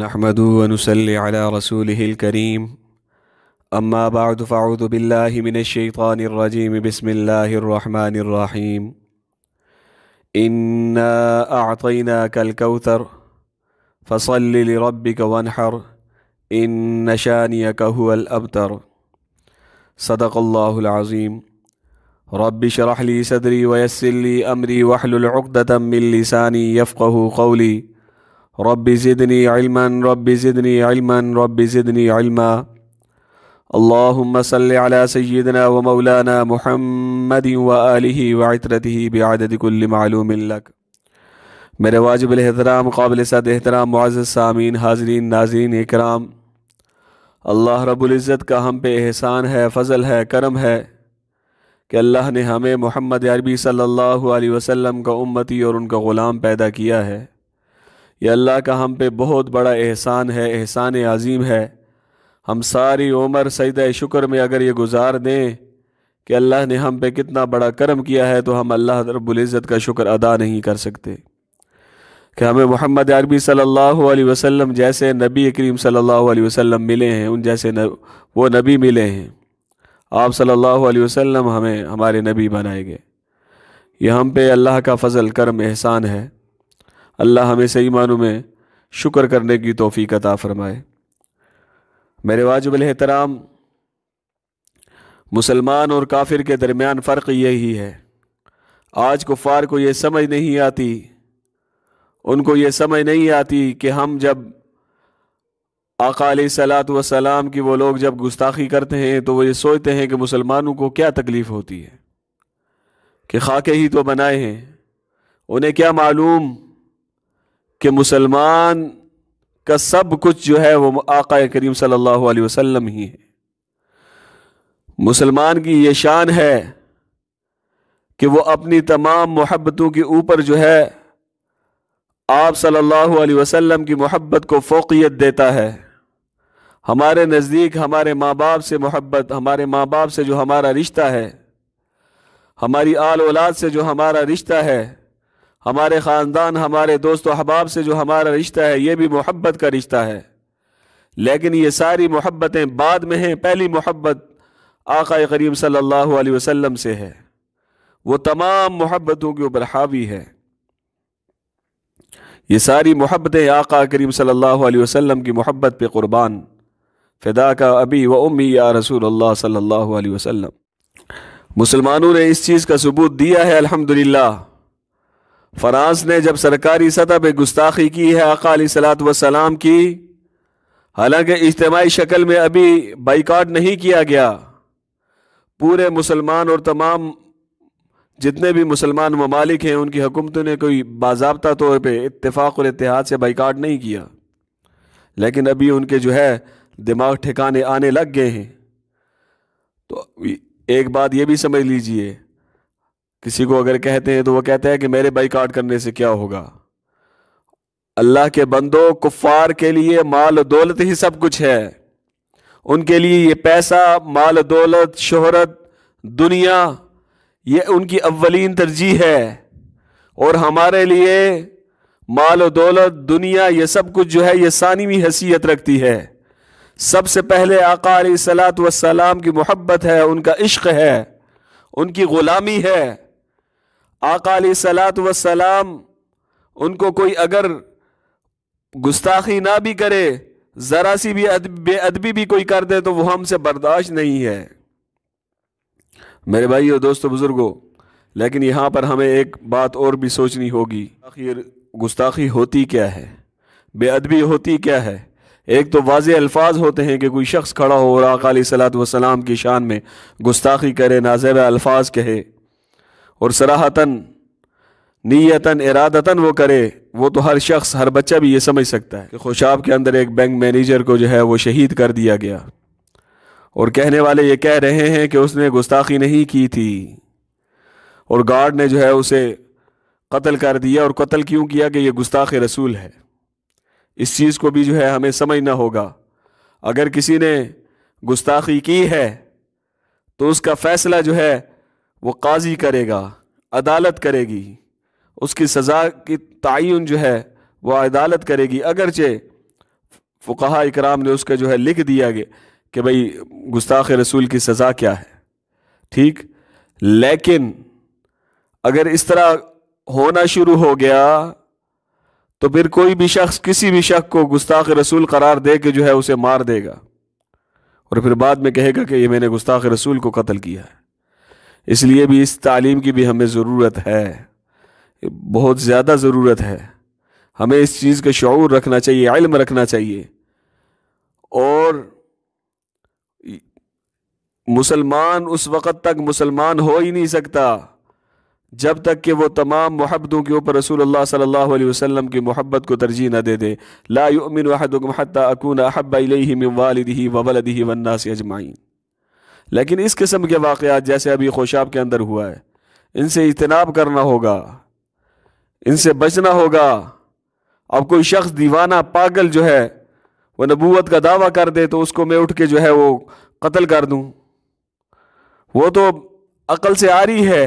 نحمد ونسلي على رسوله الكريم أما بعد فأعوذ بالله من الشيطان الرجيم بسم الله الرحمن الرحيم إنا أعطيناك الكوثر فصل لربك وانحر إن شانيك هو الأبتر صدق الله العظيم رب اشرح لي صدري ويسر لي أمري واحلل عقدة من لساني يفقه قولي رب زدني علما رب زدني علما رب زدني علما اللهم صل على سيدنا ومولانا محمد وآله وعترته بعدد كل معلوم لك मेरे वाजिब एहतराम काबिल सद एहतराम मुआज़ सामीन हाजरीन नाजरीन इकराम अल्लाह रब्बुल इज़्ज़त का हम पे एहसान है फ़ज़ल है करम है कि अल्लाह ने हमें मोहम्मद अरबी सल्लल्लाहु अलैहि वसल्लम का उम्मती और उनका ग़ुलाम पैदा किया है यह अल्लाह का हम पे बहुत बड़ा एहसान है एहसान अजीम है हम सारी उम्र सईद शुक्र में अगर ये गुजार दें कि अल्लाह ने हम पे कितना बड़ा करम किया है तो हम अल्लाह रबुल्ज़त का शुक्र अदा नहीं कर सकते कि हमें मोहम्मद अरबी सल्लल्लाहु अलैहि वसल्लम जैसे नबी करीम सल्लल्लाहु अलैहि वसल्लम मिले हैं उन जैसे न, वो नबी मिले हैं आप सल्लल्लाहु अलैहि वसल्लम हमें हमारे नबी बनाए गए ये हम पे अल्लाह का फ़जल करम एहसान है अल्लाह हमें सही मानों में शुक्र करने की तोफ़ी अता फ़रमाए मेरे वाजब एहतराम मुसलमान और काफिर के दरमियान फ़र्क यही है आज कुफ़ार को ये समझ नहीं आती उनको ये समझ नहीं आती कि हम जब अकाल सलात वसलाम की वो लोग जब गुस्ताखी करते हैं तो वो ये सोचते हैं कि मुसलमानों को क्या तकलीफ़ होती है कि खाके ही तो बनाए हैं उन्हें क्या मालूम कि मुसलमान का सब कुछ जो है वो आका करीम सल्लल्लाहु अलैहि वसल्लम ही है मुसलमान की ये शान है कि वो अपनी तमाम मोहब्बतों के ऊपर जो है आप सल्लल्लाहु अलैहि वसल्लम की मोहब्बत को फोकियत देता है हमारे नज़दीक हमारे माँ बाप से मोहब्बत हमारे माँ बाप से जो हमारा रिश्ता है हमारी आल औलाद से जो हमारा रिश्ता है हमारे ख़ानदान हमारे दोस्त अहबाब से जो हमारा रिश्ता है ये भी मोहब्बत का रिश्ता है लेकिन ये सारी मोहब्बतें बाद में हैं पहली मोहब्बत आका करीम सल्लल्लाहु अलैहि वसल्लम से है वो तमाम मोहब्बतों के ऊपर हावी है ये सारी मोहब्बतें आका करीम सल्लल्लाहु अलैहि वसल्लम की मोहब्बत पे क़ुरबान फ़िदा का अभी व उम्मी या रसूल अल्लाह सल्लल्लाहु अलैहि वसल्लम मुसलमानों ने इस चीज़ का सबूत दिया है अल्हम्दुलिल्लाह फ्रांस ने जब सरकारी सतह पर गुस्ताखी की है अकाली सलात वसलाम की हालांकि इज्तमाही शक्ल में अभी बाइकाट नहीं किया गया पूरे मुसलमान और तमाम जितने भी मुसलमान ममालिक हैं उनकी हुकूमतों ने कोई बाबा तौर पर इतफ़ाक़ और इतिहाद से बाइकाट नहीं किया लेकिन अभी उनके जो है दिमाग ठिकाने आने लग गए हैं तो एक बात ये भी समझ लीजिए किसी को अगर कहते हैं तो वो कहते हैं कि मेरे काट करने से क्या होगा अल्लाह के बंदो कुफार के लिए माल दौलत ही सब कुछ है उनके लिए ये पैसा माल दौलत शोहरत दुनिया ये उनकी अवलिन तरजीह है और हमारे लिए माल दौलत दुनिया ये सब कुछ जो है ये सानीवी हैसियत रखती है सबसे पहले आक़ार सलात वसलाम की मोहब्बत है उनका इश्क है उनकी ग़ुलामी है आकाली सलात वसलाम उनको कोई अगर गुस्ताखी ना भी करे ज़रा सी भी बेअदबी भी कोई कर दे तो वो हमसे बर्दाश्त नहीं है मेरे भाई और दोस्तों बुज़ुर्गों लेकिन यहाँ पर हमें एक बात और भी सोचनी होगी आखिर गुस्ताखी होती क्या है बेअदबी होती क्या है एक तो वाज अल्फाज होते हैं कि कोई शख्स खड़ा हो और अकाली सलात वसलाम की शान में गुस्ताखी करे नाजेब अल्फाज कहे और सराहतन नीयतन इरादतन वो करे वो तो हर शख्स हर बच्चा भी ये समझ सकता है कि खुशाब के अंदर एक बैंक मैनेजर को जो है वो शहीद कर दिया गया और कहने वाले ये कह रहे हैं कि उसने गुस्ताखी नहीं की थी और गार्ड ने जो है उसे कत्ल कर दिया और कत्ल क्यों किया कि यह गुस्ताख रसूल है इस चीज़ को भी जो है हमें समझना होगा अगर किसी ने गुस्ताखी की है तो उसका फ़ैसला जो है वो काजी करेगा अदालत करेगी उसकी सज़ा की तयन जो है वह अदालत करेगी अगरचे फ़ुकाहा इकराम ने उसका जो है लिख दिया गया कि भाई गुस्ताख रसूल की सज़ा क्या है ठीक लेकिन अगर इस तरह होना शुरू हो गया तो फिर कोई भी शख्स किसी भी शख्स को गुस्ताख रसूल करार दे के जो है उसे मार देगा और फिर बाद में कहेगा कि ये मैंने गुस्ताख रसूल को कत्ल किया है इसलिए भी इस तालीम की भी हमें ज़रूरत है बहुत ज़्यादा ज़रूरत है हमें इस चीज़ का शौर रखना चाहिए इल्म रखना चाहिए और मुसलमान उस वक़्त तक मुसलमान हो ही नहीं सकता जब तक कि वो तमाम मोहब्बतों के ऊपर रसूल सल्लल्लाहु अलैहि वसल्लम की मोहब्बत को तरजीह न दे दे लामिन वाहदमहता अकून अहब वालदी वबलदी वन्ना से अजमाइन लेकिन इस किस्म के वाक़ात जैसे अभी खोशाब के अंदर हुआ है इनसे इजतनाब करना होगा इनसे बचना होगा अब कोई शख्स दीवाना पागल जो है वह नबूत का दावा कर दे तो उसको मैं उठ के जो है वो कत्ल कर दूँ वो तो अकल से आ रही है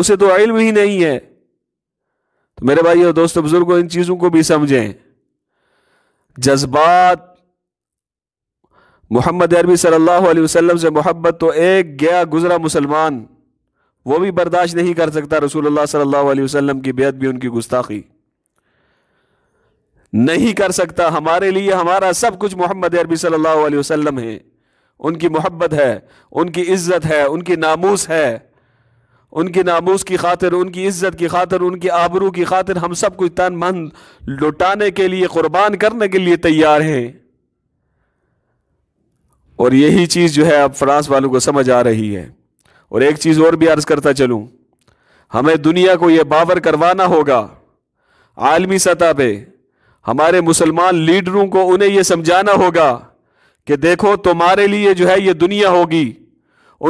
उसे तो इल्म ही नहीं है तो मेरे भाई और दोस्तों बुज़ुर्गों इन चीज़ों को भी समझें जज्बात मोहम्मद अरबी सल्लल्लाहु अलैहि वसल्लम से मोहब्बत तो एक गया गुजरा मुसलमान वो भी बर्दाश्त नहीं कर सकता रसूलुल्लाह सल्लल्लाहु अलैहि वसल्लम की बेहद भी उनकी गुस्ताखी नहीं कर सकता हमारे लिए हमारा सब कुछ मोहम्मद अरबी सल्लल्लाहु अलैहि वसल्लम है उनकी मोहब्बत है उनकी इज्जत है उनकी नामूस है उनकी नामूस की खातिर उनकी इज्जत की खातिर उनकी आबरू की खातिर हम सब कुछ तन मन लुटाने के लिए कुर्बान करने के लिए तैयार हैं और यही चीज़ जो है अब फ्रांस वालों को समझ आ रही है और एक चीज़ और भी अर्ज़ करता चलूँ हमें दुनिया को ये बावर करवाना होगा आलमी सतह पे हमारे मुसलमान लीडरों को उन्हें ये समझाना होगा कि देखो तुम्हारे लिए जो है ये दुनिया होगी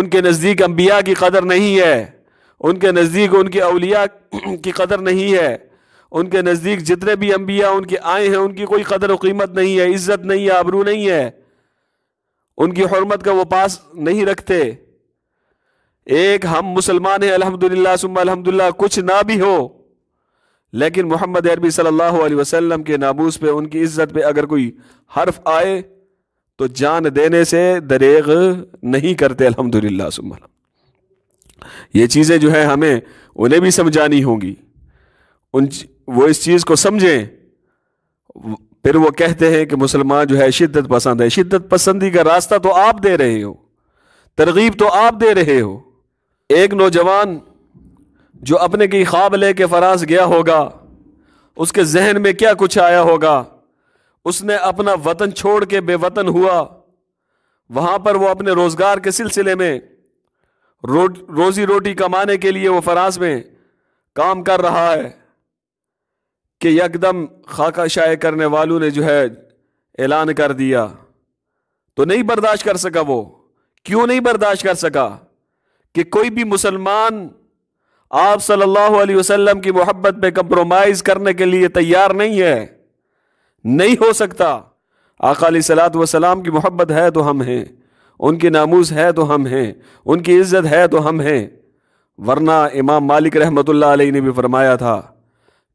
उनके नज़दीक अम्बिया की कदर नहीं है उनके नज़दीक उनके अलिया की कदर नहीं है उनके नज़दीक जितने भी अम्बिया उनके आए हैं उनकी कोई कदर व कीमत नहीं है इज़्ज़त नहीं है आबरू नहीं है उनकी हरमत का वो पास नहीं रखते एक हम मुसलमान हैं अल्हम्दुलिल्लाह सुम अल्हम्दुलिल्लाह कुछ ना भी हो लेकिन मोहम्मद अरबी सल्लल्लाहु अलैहि वसल्लम के नाबूस पे उनकी इज्जत पे अगर कोई हर्फ आए तो जान देने से दरेग नहीं करते अल्हम्दुलिल्लाह सुम ये चीज़ें जो है हमें उन्हें भी समझानी होंगी उन वो इस चीज़ को समझें फिर वो कहते हैं कि मुसलमान जो है शिद्दत पसंद है शिद्दत पसंदी का रास्ता तो आप दे रहे हो तरगीब तो आप दे रहे हो एक नौजवान जो अपने की ख्वाब ले के फ्रांस गया होगा उसके जहन में क्या कुछ आया होगा उसने अपना वतन छोड़ के बेवतन हुआ वहाँ पर वो अपने रोज़गार के सिलसिले में रो, रोज़ी रोटी कमाने के लिए वो फ्रांस में काम कर रहा है कि यकदम खाका शाये करने वालों ने जो है ऐलान कर दिया तो नहीं बर्दाश्त कर सका वो क्यों नहीं बर्दाश्त कर सका कि कोई भी मुसलमान आप सल्लल्लाहु अलैहि वसल्लम की मोहब्बत पे कंप्रोमाइज करने के लिए तैयार नहीं है नहीं हो सकता आकाली सलात वसलाम की मोहब्बत है तो हम हैं उनकी नामूज है तो हम हैं उनकी इज्जत है तो हम हैं वरना इमाम मालिक रहमतुल्लाह अलैह ने भी फरमाया था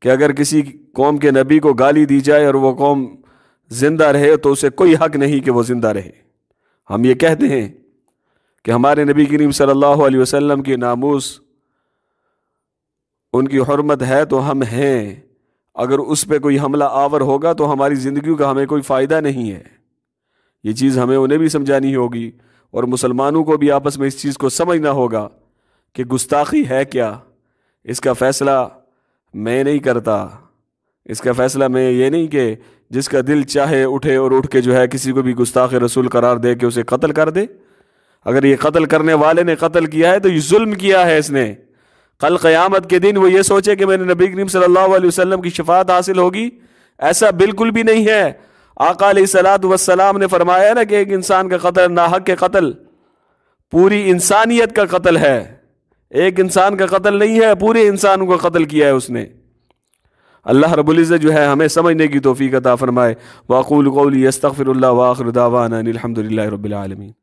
कि अगर किसी कौम के नबी को गाली दी जाए और वह कौम ज़िंदा रहे तो उसे कोई हक नहीं कि वो ज़िंदा रहे हम ये कहते हैं कि हमारे नबी करीम सल्लल्लाहु अलैहि वसल्लम की नामूस उनकी हरमत है तो हम हैं अगर उस पर कोई हमला आवर होगा तो हमारी ज़िंदगी का हमें कोई फ़ायदा नहीं है ये चीज़ हमें उन्हें भी समझानी होगी और मुसलमानों को भी आपस में इस चीज़ को समझना होगा कि गुस्ताखी है क्या इसका फ़ैसला मैं नहीं करता इसका फ़ैसला मैं ये नहीं कि जिसका दिल चाहे उठे और उठ के जो है किसी को भी गुस्ताख रसूल करार दे के उसे कत्ल कर दे अगर ये कत्ल करने वाले ने कत्ल किया है तो ये जुल्म किया है इसने कल क़यामत के दिन वो ये सोचे कि मैंने नबी करीम सल्लल्लाहु अलैहि वसल्लम की शफात हासिल होगी ऐसा बिल्कुल भी नहीं है आका सलात वसलाम ने फरमाया ना कि एक इंसान का कत्ल नाहक के कत्ल पूरी इंसानियत का कत्ल है एक इंसान का कत्ल नहीं है पूरे इंसानों का कत्ल किया है उसने अल्लाह रबुल्ज़त जो है हमें समझने की तोफ़ी अता फ़रमाए वाक़ुल कौली अस्तफ़िर वाखरदावाना अलहमदिल्ला